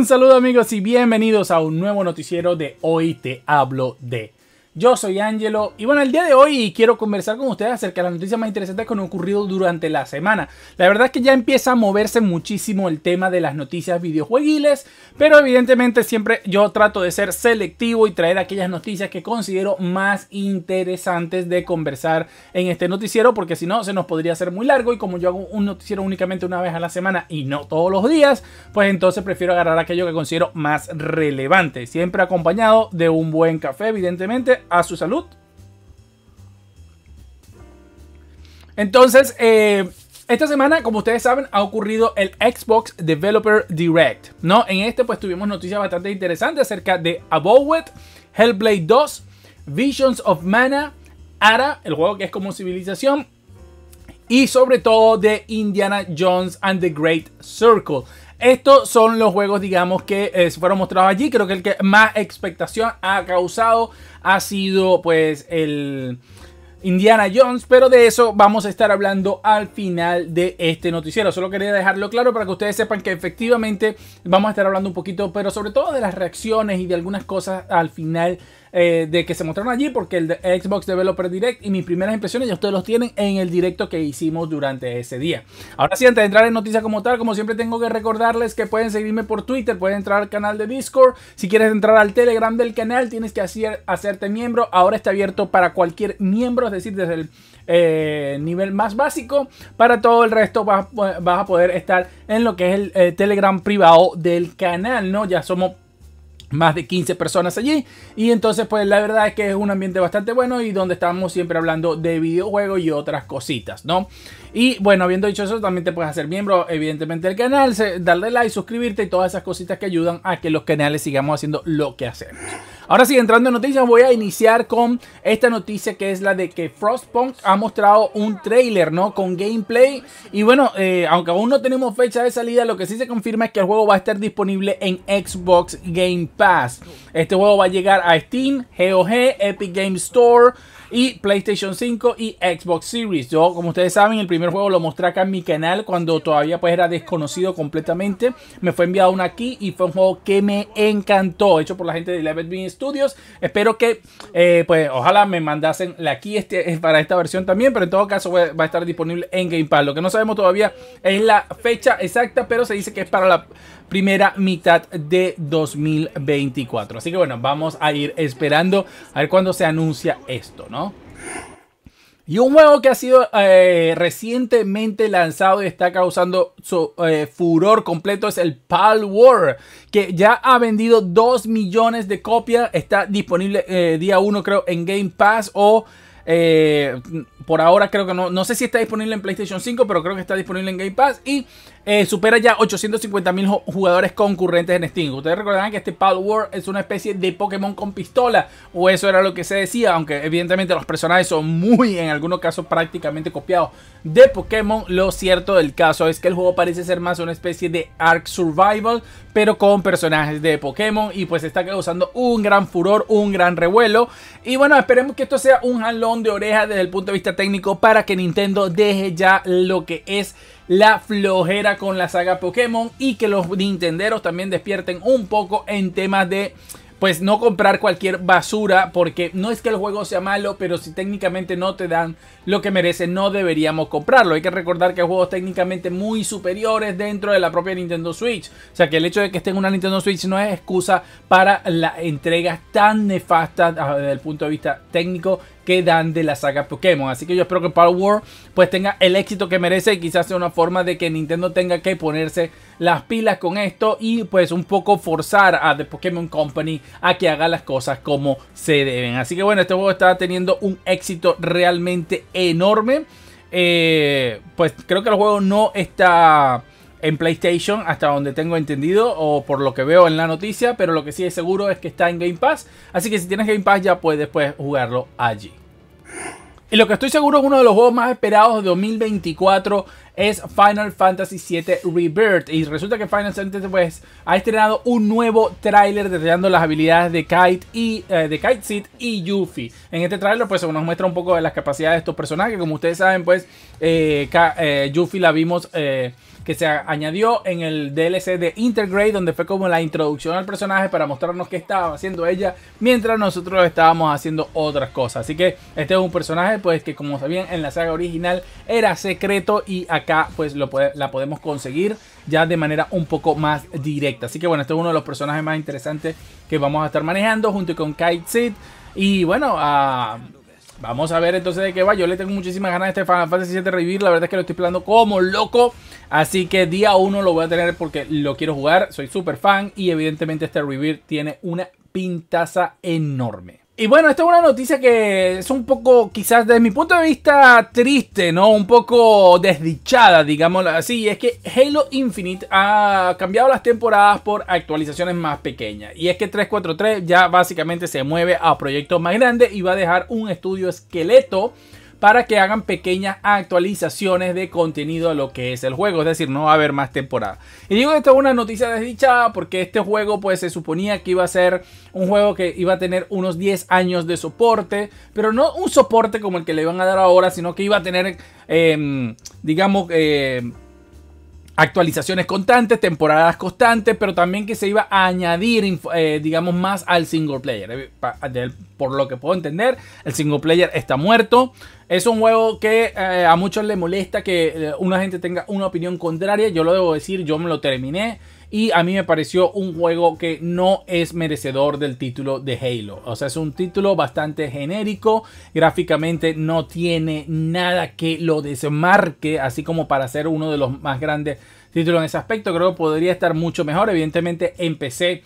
Un saludo amigos y bienvenidos a un nuevo noticiero de Hoy Te Hablo de. Yo soy Angelo y bueno, el día de hoy quiero conversar con ustedes acerca de las noticias más interesantes que han ocurrido durante la semana. La verdad es que ya empieza a moverse muchísimo el tema de las noticias videojueguiles, pero evidentemente siempre yo trato de ser selectivo y traer aquellas noticias que considero más interesantes de conversar en este noticiero, porque si no se nos podría hacer muy largo y como yo hago un noticiero únicamente una vez a la semana y no todos los días, pues entonces prefiero agarrar aquello que considero más relevante, siempre acompañado de un buen café, evidentemente a su salud. Entonces, eh, esta semana, como ustedes saben, ha ocurrido el Xbox Developer Direct, ¿no? En este pues tuvimos noticias bastante interesantes acerca de Abowet, Hellblade 2, Visions of Mana, Ara, el juego que es como civilización, y sobre todo de Indiana Jones and the Great Circle. Estos son los juegos, digamos, que eh, fueron mostrados allí. Creo que el que más expectación ha causado ha sido, pues, el... Indiana Jones, pero de eso vamos a estar hablando al final de este noticiero. Solo quería dejarlo claro para que ustedes sepan que efectivamente vamos a estar hablando un poquito, pero sobre todo de las reacciones y de algunas cosas al final eh, de que se mostraron allí, porque el de Xbox Developer Direct y mis primeras impresiones ya ustedes los tienen en el directo que hicimos durante ese día. Ahora sí, antes de entrar en noticias como tal, como siempre tengo que recordarles que pueden seguirme por Twitter, pueden entrar al canal de Discord, si quieres entrar al Telegram del canal tienes que hacerte miembro, ahora está abierto para cualquier miembro, es decir, desde el eh, nivel más básico, para todo el resto vas, a poder estar en lo que es el eh, Telegram privado del canal, ¿no? Ya somos más de 15 personas allí. Y entonces, pues la verdad es que es un ambiente bastante bueno y donde estamos siempre hablando de videojuegos y otras cositas, ¿no? Y bueno, habiendo dicho eso, también te puedes hacer miembro, evidentemente, del canal, darle like, suscribirte y todas esas cositas que ayudan a que los canales sigamos haciendo lo que hacemos. Ahora sí, entrando en noticias, voy a iniciar con esta noticia que es la de que Frostpunk ha mostrado un trailer, ¿no? Con gameplay. Y bueno, eh, aunque aún no tenemos fecha de salida, lo que sí se confirma es que el juego va a estar disponible en Xbox Game Pass. Este juego va a llegar a Steam, GOG, Epic Game Store, y PlayStation 5 y Xbox Series. Yo, como ustedes saben, el primer juego lo mostré acá en mi canal cuando todavía pues era desconocido completamente. Me fue enviado una aquí y fue un juego que me encantó, hecho por la gente de Level Bean Studios. Espero que, eh, pues, ojalá me mandasen la key este, eh, para esta versión también, pero en todo caso va a estar disponible en Game Pass. Lo que no sabemos todavía es la fecha exacta, pero se dice que es para la primera mitad de 2024. Así que bueno, vamos a ir esperando a ver cuándo se anuncia esto, ¿no? Y un juego que ha sido eh, recientemente lanzado y está causando su, eh, furor completo es el Pal War, que ya ha vendido 2 millones de copias. Está disponible eh, día 1, creo, en Game Pass o por ahora creo que no, no sé si está disponible en PlayStation 5, pero creo que está disponible en Game Pass. Y eh, supera ya 850.000 jugadores concurrentes en Steam. Ustedes recordarán que este Power War es una especie de Pokémon con pistola, o eso era lo que se decía, aunque evidentemente los personajes son muy, en algunos casos, prácticamente copiados de Pokémon. Lo cierto del caso es que el juego parece ser más una especie de Ark Survival, pero con personajes de Pokémon, y pues está causando un gran furor, un gran revuelo. Y bueno, esperemos que esto sea un jalón de oreja desde el punto de vista técnico para que Nintendo deje ya lo que es la flojera con la saga Pokémon y que los Nintenderos también despierten un poco en temas de pues no comprar cualquier basura porque no es que el juego sea malo, pero si técnicamente no te dan lo que merece, no deberíamos comprarlo. Hay que recordar que hay juegos técnicamente muy superiores dentro de la propia Nintendo Switch. O sea que el hecho de que esté en una Nintendo Switch no es excusa para la entrega tan nefastas ah, desde el punto de vista técnico que dan de la saga Pokémon. Así que yo espero que Power World pues tenga el éxito que merece y quizás sea una forma de que Nintendo tenga que ponerse las pilas con esto y pues un poco forzar a The Pokémon Company a que haga las cosas como se deben. Así que bueno, este juego está teniendo un éxito realmente enorme. Eh, pues creo que el juego no está en PlayStation, hasta donde tengo entendido, o por lo que veo en la noticia, pero lo que sí es seguro es que está en Game Pass. Así que si tienes Game Pass ya puedes pues, jugarlo allí. Y lo que estoy seguro es uno de los juegos más esperados de 2024 es Final Fantasy VII Rebirth. Y resulta que Final Fantasy pues, ha estrenado un nuevo tráiler detallando las habilidades de Kite y eh, de y Yuffie. En este tráiler pues nos muestra un poco de las capacidades de estos personajes. Como ustedes saben pues eh, eh, Yuffie la vimos que se añadió en el DLC de Intergrade, donde fue como la introducción al personaje para mostrarnos qué estaba haciendo ella mientras nosotros estábamos haciendo otras cosas. Así que este es un personaje pues que como sabían en la saga original era secreto y acá pues lo la podemos conseguir ya de manera un poco más directa. Así que bueno, este es uno de los personajes más interesantes que vamos a estar manejando junto con Kite Seed. Y bueno, a... Vamos a ver entonces de qué va. Yo le tengo muchísimas ganas a este Final Fantasy VII Revivir. La verdad es que lo estoy esperando como loco. Así que día uno lo voy a tener porque lo quiero jugar. Soy súper fan. Y evidentemente este Revivir tiene una pintaza enorme. Y bueno, esta es una noticia que es un poco, quizás desde mi punto de vista, triste, ¿no? Un poco desdichada, digámoslo así. es que Halo Infinite ha cambiado las temporadas por actualizaciones más pequeñas. Y es que 343 ya básicamente se mueve a proyectos más grandes y va a dejar un estudio esqueleto para que hagan pequeñas actualizaciones de contenido a lo que es el juego, es decir, no va a haber más temporada. Y digo esto es una noticia desdichada porque este juego pues se suponía que iba a ser un juego que iba a tener unos 10 años de soporte, pero no un soporte como el que le van a dar ahora, sino que iba a tener, em, digamos, eh, actualizaciones constantes, temporadas constantes, pero también que se iba a añadir, eh, digamos, más al single player. Eh, por lo que puedo entender, el single player está muerto. Es un juego que eh, a muchos les molesta que una gente tenga una opinión contraria. Yo lo debo decir, yo me lo terminé. Y a mí me pareció un juego que no es merecedor del título de Halo. O sea, es un título bastante genérico. Gráficamente no tiene nada que lo desmarque, así como para ser uno de los más grandes títulos en ese aspecto. Creo que podría estar mucho mejor. Evidentemente PC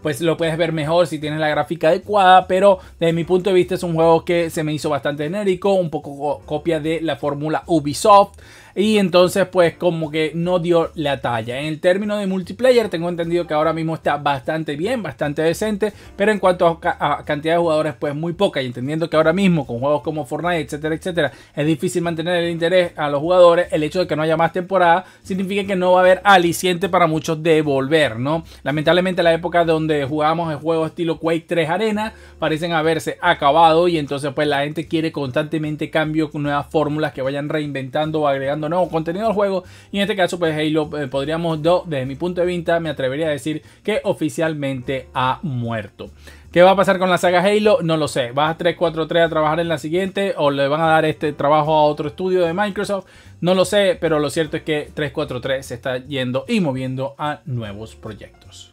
pues lo puedes ver mejor si tienes la gráfica adecuada, pero desde mi punto de vista es un juego que se me hizo bastante genérico, un poco copia de la fórmula Ubisoft. Y entonces pues como que no dio la talla. En el término de multiplayer tengo entendido que ahora mismo está bastante bien, bastante decente. Pero en cuanto a, cantidad de jugadores pues muy poca. Y entendiendo que ahora mismo con juegos como Fortnite, etcétera, etcétera, es difícil mantener el interés a los jugadores. El hecho de que no haya más temporada significa que no va a haber aliciente para muchos de volver, ¿no? Lamentablemente la época donde jugábamos el juego estilo Quake 3 Arena parecen haberse acabado. Y entonces pues la gente quiere constantemente cambio con nuevas fórmulas que vayan reinventando o agregando nuevo contenido al juego. Y en este caso, pues Halo, eh, podríamos, desde mi punto de vista, me atrevería a decir que oficialmente ha muerto. ¿Qué va a pasar con la saga Halo? No lo sé. va a 343 a trabajar en la siguiente? ¿O le van a dar este trabajo a otro estudio de Microsoft? No lo sé, pero lo cierto es que 343 se está yendo y moviendo a nuevos proyectos.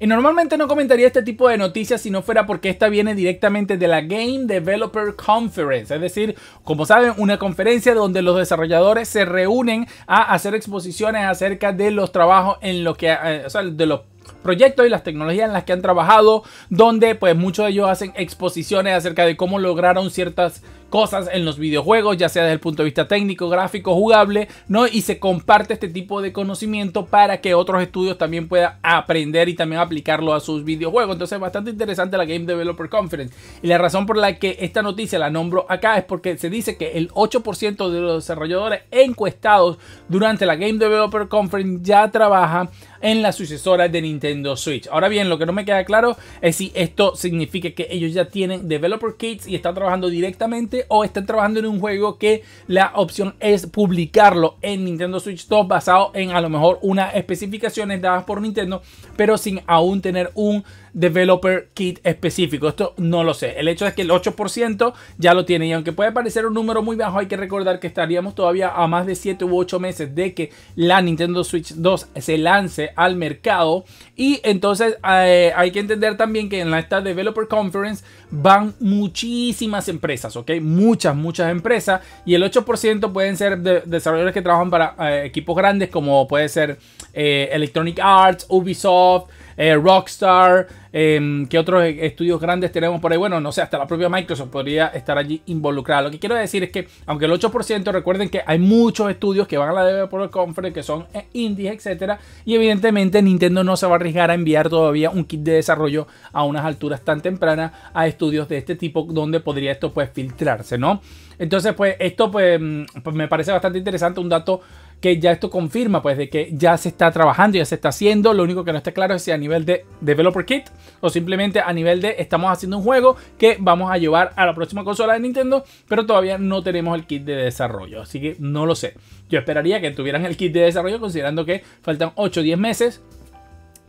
Y normalmente no comentaría este tipo de noticias si no fuera porque esta viene directamente de la Game Developer Conference, es decir, como saben, una conferencia donde los desarrolladores se reúnen a hacer exposiciones acerca de los trabajos en lo que, eh, o sea, de los proyectos y las tecnologías en las que han trabajado, donde pues muchos de ellos hacen exposiciones acerca de cómo lograron ciertas cosas en los videojuegos, ya sea desde el punto de vista técnico, gráfico, jugable, ¿no? Y se comparte este tipo de conocimiento para que otros estudios también puedan aprender y también aplicarlo a sus videojuegos. Entonces, es bastante interesante la Game Developer Conference. Y la razón por la que esta noticia la nombro acá es porque se dice que el 8% de los desarrolladores encuestados durante la Game Developer Conference ya trabajan en la sucesora de Nintendo Switch. Ahora bien, lo que no me queda claro es si esto significa que ellos ya tienen Developer Kits y están trabajando directamente o están trabajando en un juego que la opción es publicarlo en Nintendo Switch 2 basado en a lo mejor unas especificaciones dadas por Nintendo, pero sin aún tener un developer kit específico. Esto no lo sé. El hecho es que el 8% ya lo tiene. Y aunque puede parecer un número muy bajo, hay que recordar que estaríamos todavía a más de 7 u 8 meses de que la Nintendo Switch 2 se lance al mercado. Y entonces eh, hay que entender también que en esta Developer Conference van muchísimas empresas, ¿ok? Muchas, muchas empresas. Y el 8% pueden ser desarrolladores que trabajan para eh, equipos grandes como puede ser eh, Electronic Arts, Ubisoft. Eh, Rockstar, em, qué otros e-, estudios grandes tenemos por ahí. Bueno, no sé, hasta la propia Microsoft podría estar allí involucrada. Lo que quiero decir es que, aunque el 8%, recuerden que hay muchos estudios que van a la Developer Conference, que son eh, indies, etcétera, y evidentemente Nintendo no se va a arriesgar a enviar todavía un kit de desarrollo a unas alturas tan tempranas a estudios de este tipo, donde podría esto pues filtrarse, ¿no? Entonces, pues esto pues, mm, pues me parece bastante interesante, un dato que ya esto confirma, pues, de que ya se está trabajando, ya se está haciendo. Lo único que no está claro es si a nivel de Developer Kit o simplemente a nivel de estamos haciendo un juego que vamos a llevar a la próxima consola de Nintendo, pero todavía no tenemos el kit de desarrollo, así que no lo sé. Yo esperaría que tuvieran el kit de desarrollo considerando que faltan 8 o 10 meses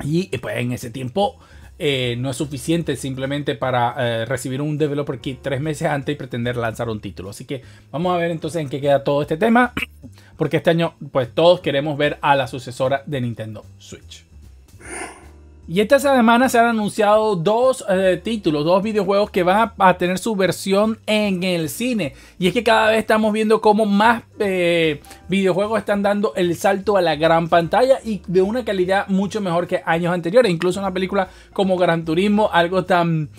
y pues en ese tiempo eh, no es suficiente simplemente para eh, recibir un developer kit tres meses antes y pretender lanzar un título. Así que vamos a ver entonces en qué queda todo este tema, porque este año pues todos queremos ver a la sucesora de Nintendo Switch. Y esta semana se han anunciado dos eh, títulos, dos videojuegos que van a, tener su versión en el cine. Y es que cada vez estamos viendo cómo más eh, videojuegos están dando el salto a la gran pantalla y de una calidad mucho mejor que años anteriores. Incluso una película como Gran Turismo, algo tan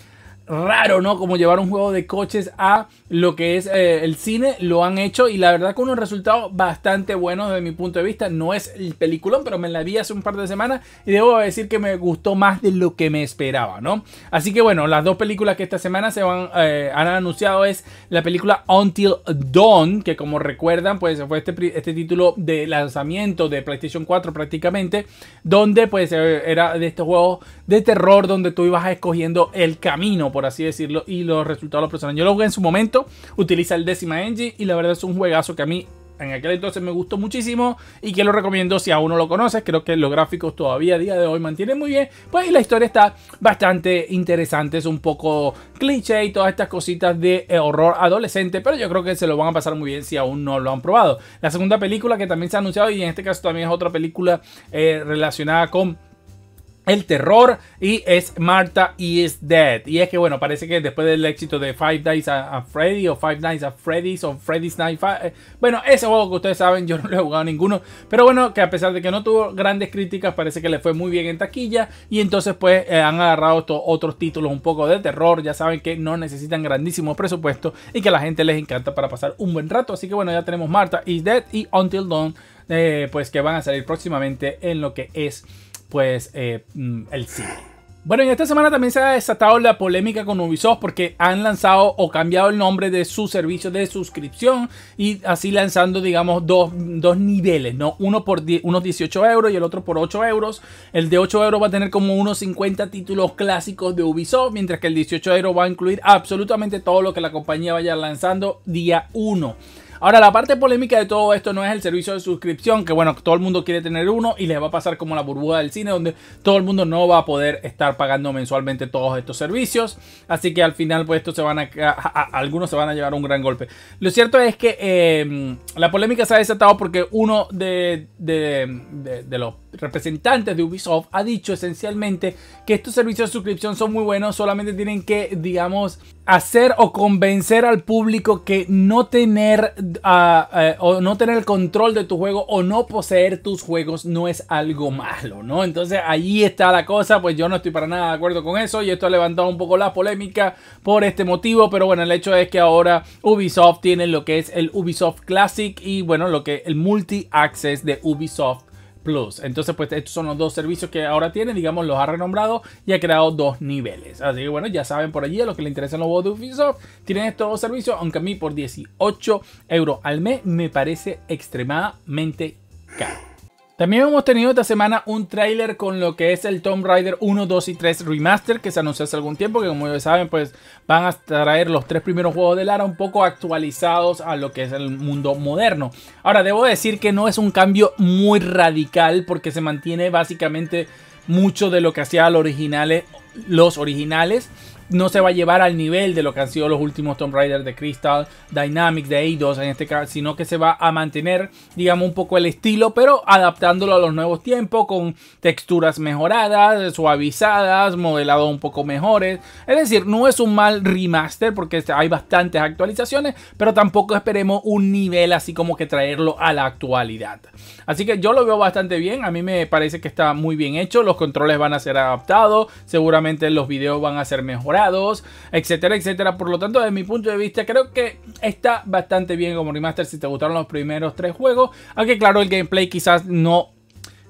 raro, ¿no? Como llevar un juego de coches a lo que es eh, el cine, lo han hecho y la verdad con unos resultados bastante buenos desde mi punto de vista. No es el peliculón, pero me la vi hace un par de semanas y debo decir que me gustó más de lo que me esperaba, ¿no? Así que bueno, las dos películas que esta semana se van, eh, han anunciado es la película Until Dawn, que como recuerdan, pues fue este, este título de lanzamiento de PlayStation 4 prácticamente, donde pues eh, era de estos juegos de terror donde tú ibas escogiendo el camino, pues, por así decirlo, y los resultados de los Yo lo jugué en su momento, utiliza el décima engine y la verdad es un juegazo que a mí en aquel entonces me gustó muchísimo y que lo recomiendo si aún no lo conoces. Creo que los gráficos todavía a día de hoy mantienen muy bien. Pues la historia está bastante interesante, es un poco cliché y todas estas cositas de horror adolescente, pero yo creo que se lo van a pasar muy bien si aún no lo han probado. La segunda película que también se ha anunciado y en este caso también es otra película eh, relacionada con el terror y es Marta is Dead. Y es que bueno, parece que después del éxito de Five Days at Freddy o Five Nights at Freddy's o Freddy's Night Five, eh, bueno, ese juego que ustedes saben, yo no lo he jugado ninguno, pero bueno, que a pesar de que no tuvo grandes críticas, parece que le fue muy bien en taquilla y entonces pues eh, han agarrado otros títulos un poco de terror, ya saben que no necesitan grandísimo presupuesto y que a la gente les encanta para pasar un buen rato, así que bueno, ya tenemos Marta is Dead y Until Dawn eh, pues que van a salir próximamente en lo que es pues eh, mm, el cine. Bueno, y esta semana también se ha desatado la polémica con Ubisoft porque han lanzado o cambiado el nombre de su servicio de suscripción y así lanzando, digamos, dos, dos niveles, ¿no? Uno por unos 18 euros y el otro por 8 euros. El de 8 euros va a tener como unos 50 títulos clásicos de Ubisoft, mientras que el 18 euros va a incluir absolutamente todo lo que la compañía vaya lanzando día 1. Ahora, la parte polémica de todo esto no es el servicio de suscripción, que bueno, todo el mundo quiere tener uno y les va a pasar como la burbuja del cine, donde todo el mundo no va a poder estar pagando mensualmente todos estos servicios. Así que al final, pues esto se van a, algunos se van a llevar un gran golpe. Lo cierto es que eh, la polémica se ha desatado porque uno de los representantes de Ubisoft ha dicho esencialmente que estos servicios de suscripción son muy buenos, solamente tienen que, digamos, hacer o convencer al público que no tener eh, o no tener el control de tu juego o no poseer tus juegos no es algo malo, ¿no? Entonces ahí está la cosa, pues yo no estoy para nada de acuerdo con eso y esto ha levantado un poco la polémica por este motivo, pero bueno, el hecho es que ahora Ubisoft tiene lo que es el Ubisoft Classic y bueno, lo que el multi-access de Ubisoft entonces, pues estos son los dos servicios que ahora tiene, digamos, los ha renombrado y ha creado dos niveles. Así que bueno, ya saben por allí, a los que les interesan los juegos de Ubisoft, tienen estos dos servicios, aunque a mí por 18 euros al mes me parece extremadamente caro. También hemos tenido esta semana un tráiler con lo que es el Tomb Raider 1, 2 y 3 Remaster que se anunció hace algún tiempo, que como ya saben, pues van a traer los tres primeros juegos de Lara un poco actualizados a lo que es el mundo moderno. Ahora, debo decir que no es un cambio muy radical porque se mantiene básicamente mucho de lo que hacía los originales no se va a llevar al nivel de lo que han sido los últimos Tomb Raider de Crystal Dynamics, de A2 en este caso, sino que se va a mantener, digamos, un poco el estilo, pero adaptándolo a los nuevos tiempos con texturas mejoradas, suavizadas, modelados un poco mejores. Es decir, no es un mal remaster porque este, hay bastantes actualizaciones, pero tampoco esperemos un nivel así como que traerlo a la actualidad. Así que yo lo veo bastante bien, a mí me parece que está muy bien hecho, los controles van a ser adaptados, seguramente los videos van a ser mejorados etcétera, etcétera. Por lo tanto, desde mi punto de vista, creo que está bastante bien como remaster si te gustaron los primeros tres juegos. Aunque claro, el gameplay quizás no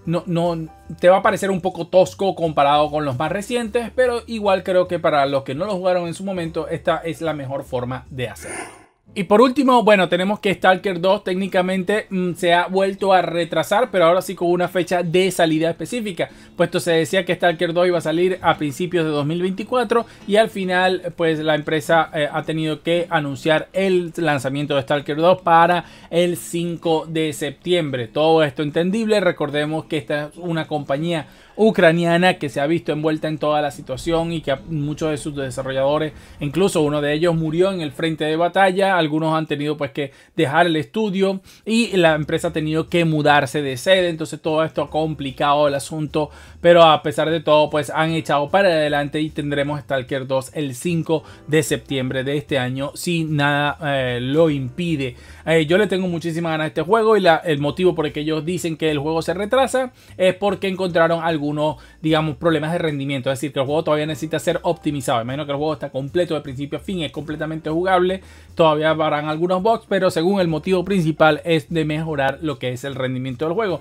no, no, te va a parecer un poco tosco comparado con los más recientes, pero igual creo que para los que no lo jugaron en su momento, esta es la mejor forma de hacerlo. Y por último, bueno, tenemos que Stalker 2 técnicamente mm, se ha vuelto a retrasar, pero ahora sí con una fecha de salida específica, puesto se decía que Stalker 2 iba a salir a principios de 2024 y al final pues la empresa eh, ha tenido que anunciar el lanzamiento de Stalker 2 para el 5 de septiembre. Todo esto entendible, recordemos que esta es una compañía ucraniana que se ha visto envuelta en toda la situación y que muchos de sus desarrolladores, incluso uno de ellos murió en el frente de batalla, algunos han tenido pues que dejar el estudio y la empresa ha tenido que mudarse de sede, entonces todo esto ha complicado el asunto, pero a pesar de todo pues han echado para adelante y tendremos Stalker 2 el 5 de septiembre de este año si nada eh, lo impide. Eh, yo le tengo muchísimas ganas a este juego y el motivo por el que ellos dicen que el juego se retrasa es porque encontraron algunos, digamos, problemas de rendimiento. Es decir, que el juego todavía necesita ser optimizado. Imagino que el juego está completo de principio a fin, es completamente jugable. Todavía habrán algunos bugs, pero según el motivo principal es de mejorar lo que es el rendimiento del juego.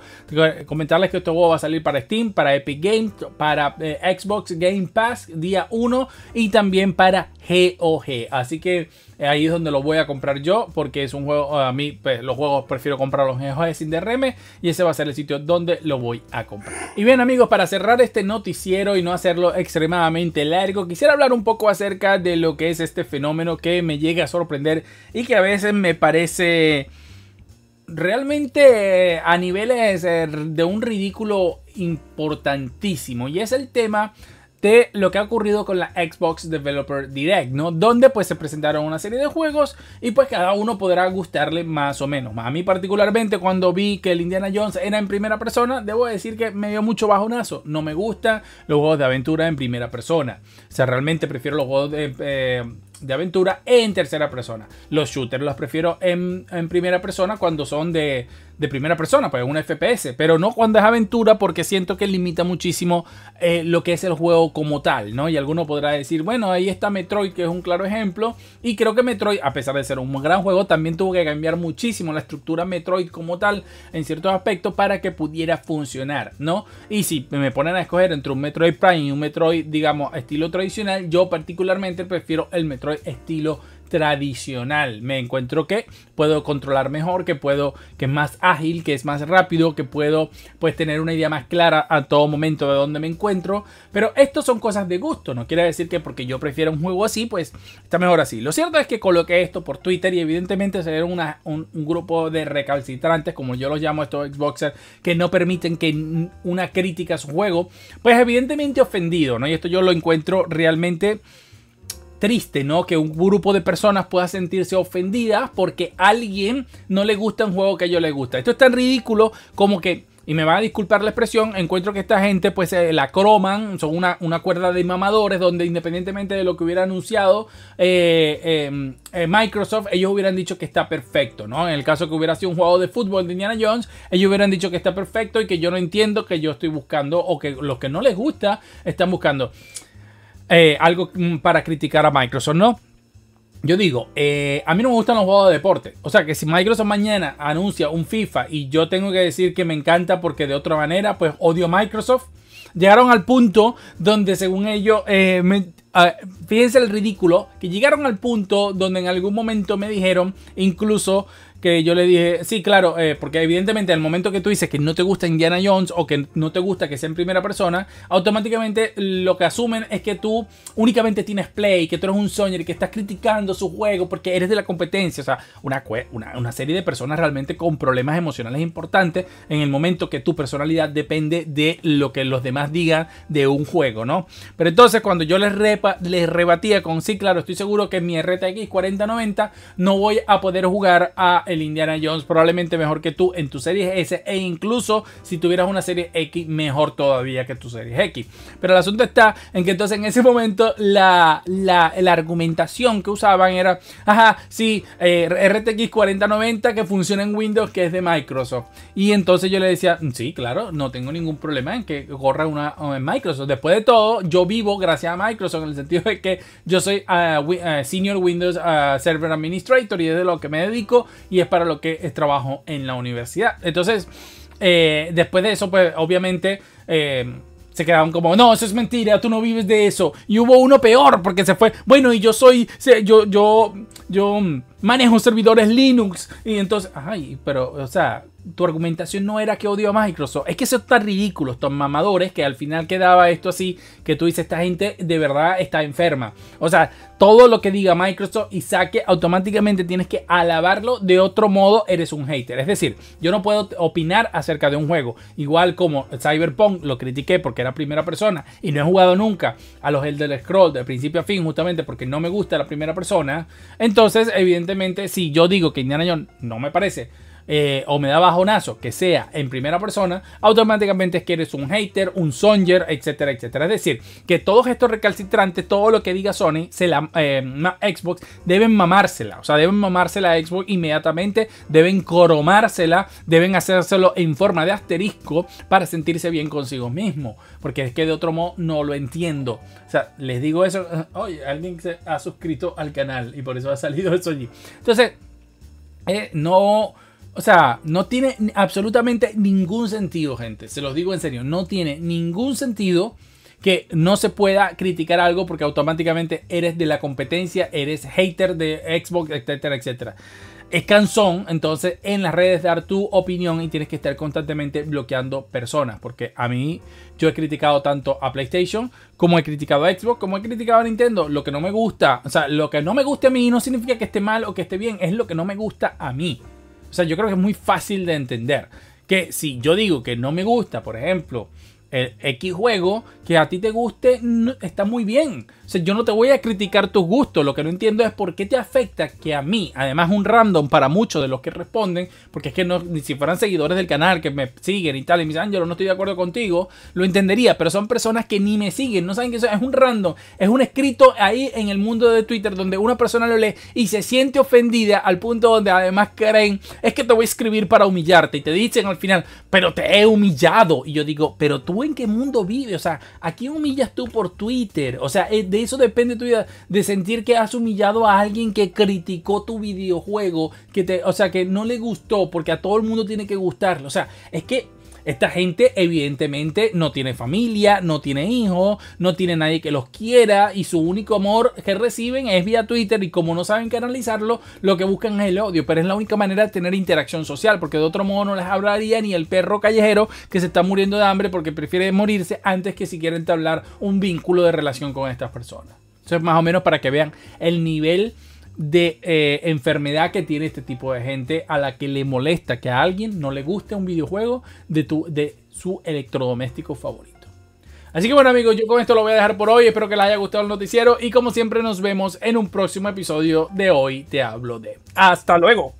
Comentarles que este juego va a salir para Steam, para Epic Games, para eh, Xbox Game Pass día 1 y también para GOG. Así que ahí es donde lo voy a comprar yo, porque es un juego, a mí pues, los juegos prefiero comprarlos en juegos sin DRM y ese va a ser el sitio donde lo voy a comprar. Y bien amigos, para cerrar este noticiero y no hacerlo extremadamente largo, quisiera hablar un poco acerca de lo que es este fenómeno que me llega a sorprender y que a veces me parece realmente eh, a niveles eh, de un ridículo importantísimo y es el tema de lo que ha ocurrido con la Xbox Developer Direct, ¿no? Donde pues se presentaron una serie de juegos y pues cada uno podrá gustarle más o menos. A mí particularmente cuando vi que el Indiana Jones era en primera persona, debo decir que me dio mucho bajonazo. No me gustan los juegos de aventura en primera persona. O sea, realmente prefiero los juegos de... Eh, aventura en tercera persona. Los shooters los prefiero en primera persona cuando son de, de primera persona, pues un FPS, pero no cuando es aventura porque siento que limita muchísimo eh, lo que es el juego como tal, ¿no? Y alguno podrá decir, bueno, ahí está Metroid, que es un claro ejemplo, y creo que Metroid, a pesar de ser un gran juego, también tuvo que cambiar muchísimo la estructura Metroid como tal en ciertos aspectos para que pudiera funcionar, ¿no? Y si me ponen a escoger entre un Metroid Prime y un Metroid, digamos, estilo tradicional, yo particularmente prefiero el Metroid estilo tradicional. Me encuentro que puedo controlar mejor, que puedo, que es más ágil, que es más rápido, que puedo pues tener una idea más clara a todo momento de dónde me encuentro. Pero esto son cosas de gusto, no quiere decir que porque yo prefiero un juego así, pues está mejor así. Lo cierto es que coloqué esto por Twitter y evidentemente se una, un, grupo de recalcitrantes, como yo los llamo estos Xboxers, que no permiten que una crítica a su juego, pues evidentemente ofendido, ¿no? Y esto yo lo encuentro realmente triste, ¿no? Que un grupo de personas pueda sentirse ofendidas porque a alguien no le gusta un juego que a ellos les gusta. Esto es tan ridículo como que y me van a disculpar la expresión, encuentro que esta gente pues eh, la croman, son una, cuerda de mamadores donde independientemente de lo que hubiera anunciado eh, eh, Microsoft, ellos hubieran dicho que está perfecto, ¿no? En el caso que hubiera sido un juego de fútbol de Indiana Jones, ellos hubieran dicho que está perfecto y que yo no entiendo que yo estoy buscando o que los que no les gusta están buscando. Eh, algo mm, para criticar a Microsoft, ¿no? Yo digo, eh, a mí no me gustan los juegos de deporte. O sea, que si Microsoft mañana anuncia un FIFA y yo tengo que decir que me encanta porque de otra manera, pues odio Microsoft. Llegaron al punto donde, según ellos, eh, fíjense el ridículo, que llegaron al punto donde en algún momento me dijeron, incluso que yo le dije, sí, claro, eh, porque evidentemente al momento que tú dices que no te gusta Indiana Jones o que no te gusta que sea en primera persona, automáticamente lo que asumen es que tú únicamente tienes play, que tú eres un soñer y que estás criticando su juego porque eres de la competencia. O sea, una, una, serie de personas realmente con problemas emocionales importantes en el momento que tu personalidad depende de lo que los demás digan de un juego, ¿no? Pero entonces cuando yo les, repa, les rebatía con, sí, claro, estoy seguro que mi RTX 4090 no voy a poder jugar a el Indiana Jones, probablemente mejor que tú en tu serie S e incluso si tuvieras una serie X, mejor todavía que tu serie X. Pero el asunto está en que entonces en ese momento la, argumentación que usaban era, ajá, sí, eh, RTX 4090 que funciona en Windows que es de Microsoft. Y entonces yo le decía, mm, sí, claro, no tengo ningún problema en que corra una en eh, Microsoft. Después de todo, yo vivo gracias a Microsoft en el sentido de que yo soy ah, ah, Senior Windows ah, Server Administrator y es de lo que me dedico y es para lo que es trabajo en la universidad. Entonces, eh, después de eso, pues obviamente... Eh, se quedaron como, no, eso es mentira, tú no vives de eso. Y hubo uno peor porque se fue, bueno, y yo soy, yo, yo, yo, mm, manejo servidores Linux. Y entonces, ay, pero, o sea, tu argumentación no era que odio a Microsoft. Es que eso está ridículo, estos mamadores, que al final quedaba esto así, que tú dices, esta gente de verdad está enferma. O sea, todo lo que diga Microsoft y saque, automáticamente tienes que alabarlo. De otro modo, eres un hater. Es decir, yo no puedo opinar acerca de un juego. Igual como Cyberpunk, lo critiqué porque era primera persona y no he jugado nunca a los Elder Scroll de principio a fin, justamente porque no me gusta la primera persona. Entonces, evidentemente, evidentemente, si yo digo que Indiana Jones no me parece eh, o me da bajonazo que sea en primera persona, automáticamente es que eres un hater, un songer, etcétera, etcétera. Es decir, que todos estos recalcitrantes, todo lo que diga Sony, se la, eh, Xbox, deben mamársela. O sea, deben mamársela a Xbox inmediatamente, deben coromársela, deben hacérselo en forma de asterisco para sentirse bien consigo mismo. Porque es que de otro modo no lo entiendo. O sea, les digo eso. Ah, oye, alguien se ha suscrito al canal y por eso ha salido eso allí. Entonces, eh, no o sea, no tiene absolutamente ningún sentido, gente. Se los digo en serio, no tiene ningún sentido que no se pueda criticar algo porque automáticamente eres de la competencia, eres hater de Xbox, etcétera, etcétera. Es cansón, entonces, en las redes dar tu opinión y tienes que estar constantemente bloqueando personas. Porque a mí, yo he criticado tanto a PlayStation, como he criticado a Xbox, como he criticado a Nintendo. Lo que no me gusta, o sea, lo que no me guste a mí no significa que esté mal o que esté bien, es lo que no me gusta a mí. O sea, yo creo que es muy fácil de entender. Que si yo digo que no me gusta, por ejemplo, el X juego que a ti te guste está muy bien. O sea, yo no te voy a criticar tus gustos. Lo que no entiendo es por qué te afecta que a mí, además un random para muchos de los que responden, porque es que no, ni si fueran seguidores del canal que me siguen y tal, y me dicen, Ángelo, no estoy de acuerdo contigo, lo entendería, pero son personas que ni me siguen, no saben que eso es un random, es un escrito ahí en el mundo de Twitter donde una persona lo lee y se siente ofendida al punto donde además creen, es que te voy a escribir para humillarte y te dicen al final, pero te he humillado. Y yo digo, pero tú ¿en qué mundo vive? O sea, ¿a quién humillas tú por Twitter? O sea, eh, de eso depende tu vida, de sentir que has humillado a alguien que criticó tu videojuego, que te, o sea, que no le gustó, porque a todo el mundo tiene que gustarlo. O sea, es que esta gente evidentemente no tiene familia, no tiene hijos, no tiene nadie que los quiera y su único amor que reciben es vía Twitter y como no saben canalizarlo, lo que buscan es el odio, pero es la única manera de tener interacción social porque de otro modo no les hablaría ni el perro callejero que se está muriendo de hambre porque prefiere morirse antes que si quieren entablar un vínculo de relación con estas personas. Eso más o menos para que vean el nivel de eh, enfermedad que tiene este tipo de gente a la que le molesta que a alguien no le guste un videojuego de, tu, de su electrodoméstico favorito. Así que bueno amigos, yo con esto lo voy a dejar por hoy, espero que les haya gustado el noticiero y como siempre nos vemos en un próximo episodio de Hoy Te Hablo de. Hasta luego.